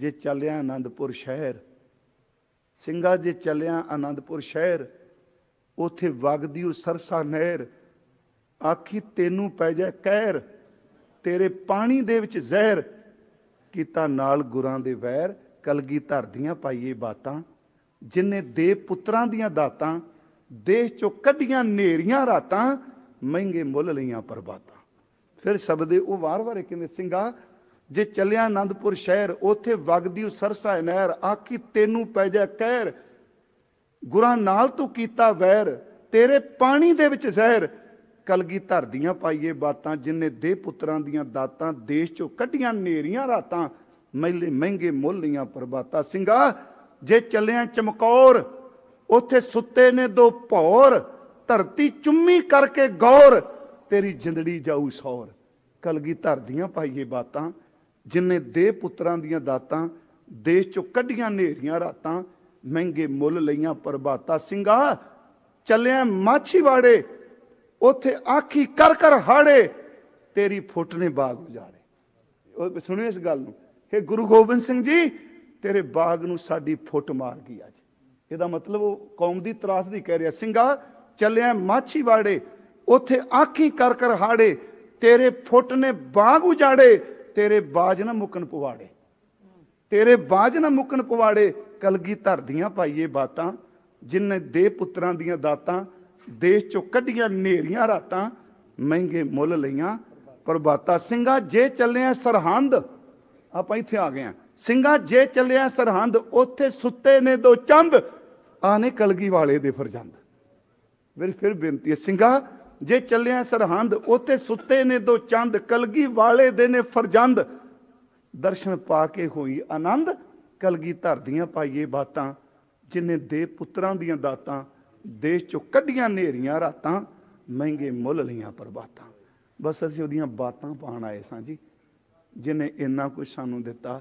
ਜੇ ਚੱਲਿਆ ਆਨੰਦਪੁਰ ਸ਼ਹਿਰ ਸਿੰਘਾ ਜੇ ਚੱਲਿਆ ਆਨੰਦਪੁਰ ਸ਼ਹਿਰ ਉਥੇ ਵਗਦੀ ਉਹ ਸਰਸਾ ਨਹਿਰ ਆਖੀ ਤੈਨੂੰ ਪੈ ਜਾ ਕਹਿਰ ਤੇਰੇ ਪਾਣੀ ਦੇ ਵਿੱਚ ਜ਼ਹਿਰ ਕੀਤਾ ਨਾਲ ਗੁਰਾਂ ਦੇ ਵੈਰ ਕਲਗੀ ਧਰਦੀਆਂ ਪਾਈਏ ਬਾਤਾਂ ਜਿਨੇ ਦੇ ਪੁੱਤਰਾਂ ਦੀਆਂ ਦਾਤਾਂ ਦੇਹ ਚੋਂ ਕੱਢੀਆਂ ਨੇਰੀਆਂ ਰਾਤਾਂ ਮਹਿੰਗੇ ਮੁੱਲ ਲਈਆਂ ਪਰਬਾਤਾਂ ਫਿਰ ਸ਼ਬਦੇ ਉਹ ਵਾਰ ਵਾਰੇ ਕਹਿੰਦੇ ਸਿੰਘਾ ਜੇ ਚੱਲਿਆ ਆਨੰਦਪੁਰ ਸ਼ਹਿਰ ਉਥੇ ਵਗਦੀ ਸਰਸਾ ਨਹਿਰ ਆਖੀ ਤੈਨੂੰ ਪੈ ਜਾ ਕਹਿਰ ਗੁਰਾਂ ਨਾਲ ਤੂੰ ਕੀਤਾ ਵੈਰ ਤੇਰੇ ਪਾਣੀ ਦੇ ਵਿੱਚ ਜ਼ਹਿਰ ਕਲਗੀ ਧਰਦੀਆਂ ਪਾਈਏ ਬਾਤਾਂ ਜਿਨਨੇ ਦੇ ਪੁੱਤਰਾਂ ਦੀਆਂ ਦਾਤਾਂ ਦੇਸ਼ ਚੋਂ ਕੱਢੀਆਂ ਨੇਰੀਆਂ ਰਾਤਾਂ ਮਹਿਲੇ ਮਹਿੰਗੇ ਲੀਆਂ ਪਰਬਾਤਾ ਸਿੰਘਾ ਜੇ ਚੱਲਿਆ ਚਮਕੌਰ ਉਥੇ ਸੁੱਤੇ ਨੇ ਦੋ ਭੌਰ ਧਰਤੀ ਚੁੰਮੀ ਕਰਕੇ ਗੌਰ ਤੇਰੀ ਜਿੰਦੜੀ ਜਾਊ ਸੌਰ ਕਲਗੀ ਧਰਦੀਆਂ ਪਾਈਏ ਬਾਤਾਂ ਜਿਨਨੇ ਦੇ ਪੁੱਤਰਾਂ ਦੀਆਂ ਦਾਤਾਂ ਦੇਸ਼ ਚੋਂ ਕੱਢੀਆਂ ਨੇਰੀਆਂ ਰਾਤਾਂ ਮਹਿੰਗੇ ਮੁੱਲ ਲਈਆਂ ਪ੍ਰਭਾਤਾ ਸਿੰਘਾ ਚੱਲਿਆ ਮਾਛੀਵਾੜੇ ਉਥੇ ਆਖੀ ਕਰ ਕਰ ਹਾੜੇ ਤੇਰੀ ਫੁੱਟ ਨੇ ਬਾਗ ਉਜਾੜੇ ਉਹ ਸੁਣਿਓ ਇਸ ਗੱਲ ਨੂੰ हे ਗੁਰੂ ਗੋਬਿੰਦ ਸਿੰਘ ਜੀ ਤੇਰੇ ਬਾਗ ਨੂੰ ਸਾਡੀ ਫੁੱਟ ਮਾਰ ਗਈ ਅੱਜ ਇਹਦਾ ਮਤਲਬ ਉਹ ਕੌਮ ਦੀ ਤਰਾਸ ਦੀ ਕਹਿ ਰਿਹਾ ਸਿੰਘਾ ਚੱਲਿਆ ਮਾਛੀਵਾੜੇ ਉਥੇ ਆਖੀ ਕਰ ਕਰ ਹਾੜੇ ਤੇਰੇ ਫੁੱਟ ਨੇ ਬਾਗ ਉਜਾੜੇ ਤੇਰੇ ਬਾਜ ਨਾ ਮੁਕਨ ਪਵਾੜੇ ਤੇਰੇ ਬਾਜ ਨਾ ਮੁਕਨ ਪਵਾੜੇ ਕਲਗੀ ਧਰਦੀਆਂ ਪਾਈਏ ਬਾਤਾਂ ਜਿਨ ਦੇ ਪੁੱਤਰਾਂ ਦੀਆਂ ਦਾਤਾਂ ਦੇਸ਼ ਚੋਂ ਕੱਢੀਆਂ ਨੇਰੀਆਂ ਰਾਤਾਂ ਮਹਿੰਗੇ ਮੁੱਲ ਲਈਆਂ ਪ੍ਰਭਾਤਾ ਸਿੰਘਾ ਜੇ ਚੱਲਿਆ ਸਰਹੰਦ ਆਪਾਂ ਇੱਥੇ ਆ ਗਏ ਆ ਸਿੰਘਾ ਜੇ ਚੱਲਿਆ ਸਰਹੰਦ ਉੱਥੇ ਸੁੱਤੇ ਨੇ ਦੋ ਚੰਦ ਆਨੇ ਕਲਗੀ ਵਾਲੇ ਦੇ ਫਰਜੰਦ ਮੇਰੀ ਫਿਰ ਬੇਨਤੀ ਹੈ ਸਿੰਘਾ ਜੇ ਚੱਲਿਆ ਸਰਹੰਦ ਉਤੇ ਸੁੱਤੇ ਨੇ ਦੋ ਚੰਦ ਕਲਗੀ ਵਾਲੇ ਦੇ ਨੇ ਫਰਜੰਦ ਦਰਸ਼ਨ ਪਾ ਕੇ ਹੋਈ ਆਨੰਦ ਕਲਗੀ ਧਰਦੀਆਂ ਪਾਈਏ ਬਾਤਾਂ ਜਿਨੇ ਦੇ ਪੁੱਤਰਾਂ ਦੀਆਂ ਦਾਤਾਂ ਦੇਸ਼ ਚੋਂ ਕੱਢੀਆਂ ਨੇਰੀਆਂ ਰਾਤਾਂ ਮਹਿੰਗੇ ਮੁੱਲ ਲੀਆਂ ਪਰਬਾਤਾਂ ਬਸ ਅਸੀਂ ਉਹਦੀਆਂ ਬਾਤਾਂ ਪਾਣ ਆਏ ਸਾਂ ਜੀ ਜਿਨੇ ਇੰਨਾ ਕੁਝ ਸਾਨੂੰ ਦਿੱਤਾ